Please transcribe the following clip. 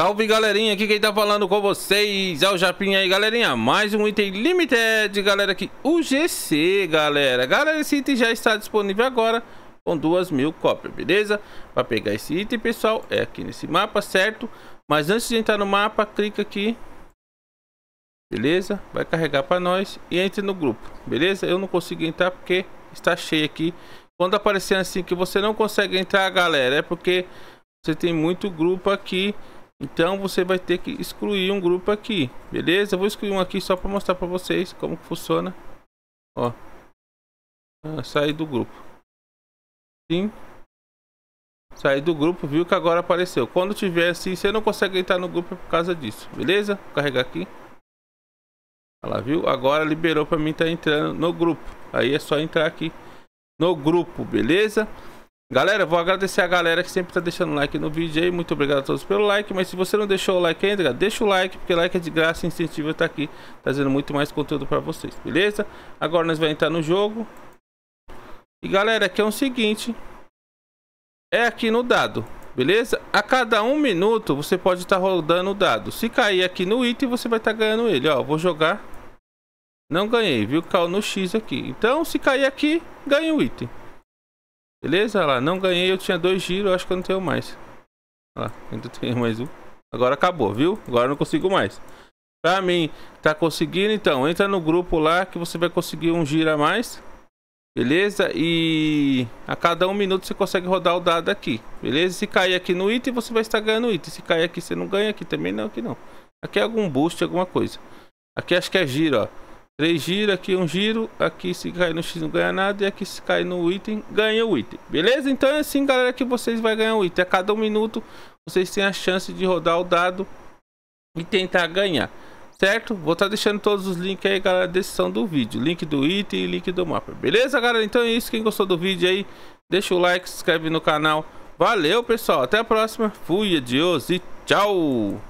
Salve galerinha, aqui quem tá falando com vocês é o Japinha aí galerinha, mais um item limited galera aqui, o GC galera Galera, esse item já está disponível agora com duas mil cópias, beleza? Pra pegar esse item pessoal é aqui nesse mapa, certo? Mas antes de entrar no mapa, clica aqui Beleza? Vai carregar para nós e entre no grupo, beleza? Eu não consigo entrar porque está cheio aqui Quando aparecer assim que você não consegue entrar galera, é porque você tem muito grupo aqui então você vai ter que excluir um grupo aqui, beleza? Eu vou excluir um aqui só para mostrar para vocês como funciona. Ó, ah, sair do grupo. Sim. Sair do grupo, viu que agora apareceu. Quando tiver assim, você não consegue entrar no grupo por causa disso, beleza? Vou carregar aqui. Ela viu? Agora liberou para mim estar tá entrando no grupo. Aí é só entrar aqui no grupo, beleza? Galera, vou agradecer a galera que sempre tá deixando like no vídeo aí. Muito obrigado a todos pelo like. Mas se você não deixou o like ainda, deixa o like, porque like é de graça e incentivo estar tá aqui trazendo muito mais conteúdo pra vocês, beleza? Agora nós vamos entrar no jogo. E galera, aqui é o seguinte. É aqui no dado, beleza? A cada um minuto você pode estar tá rodando o dado. Se cair aqui no item, você vai estar tá ganhando ele. Ó, vou jogar. Não ganhei, viu? Caiu no X aqui. Então, se cair aqui, ganha o item. Beleza? Olha lá, não ganhei, eu tinha dois giros, acho que eu não tenho mais. Olha lá, ainda tenho mais um. Agora acabou, viu? Agora eu não consigo mais. Pra mim, tá conseguindo? Então, entra no grupo lá que você vai conseguir um giro a mais. Beleza? E a cada um minuto você consegue rodar o dado aqui. Beleza? Se cair aqui no item, você vai estar ganhando item. Se cair aqui, você não ganha. Aqui também não, aqui não. Aqui é algum boost, alguma coisa. Aqui acho que é giro, ó. Três giros, aqui um giro, aqui se cair no X não ganha nada, e aqui se cair no item, ganha o item. Beleza? Então é assim, galera, que vocês vão ganhar o item. A cada um minuto, vocês têm a chance de rodar o dado e tentar ganhar. Certo? Vou estar tá deixando todos os links aí, galera, na descrição do vídeo. Link do item e link do mapa. Beleza, galera? Então é isso. Quem gostou do vídeo aí, deixa o like, se inscreve no canal. Valeu, pessoal. Até a próxima. Fui, adiós e tchau!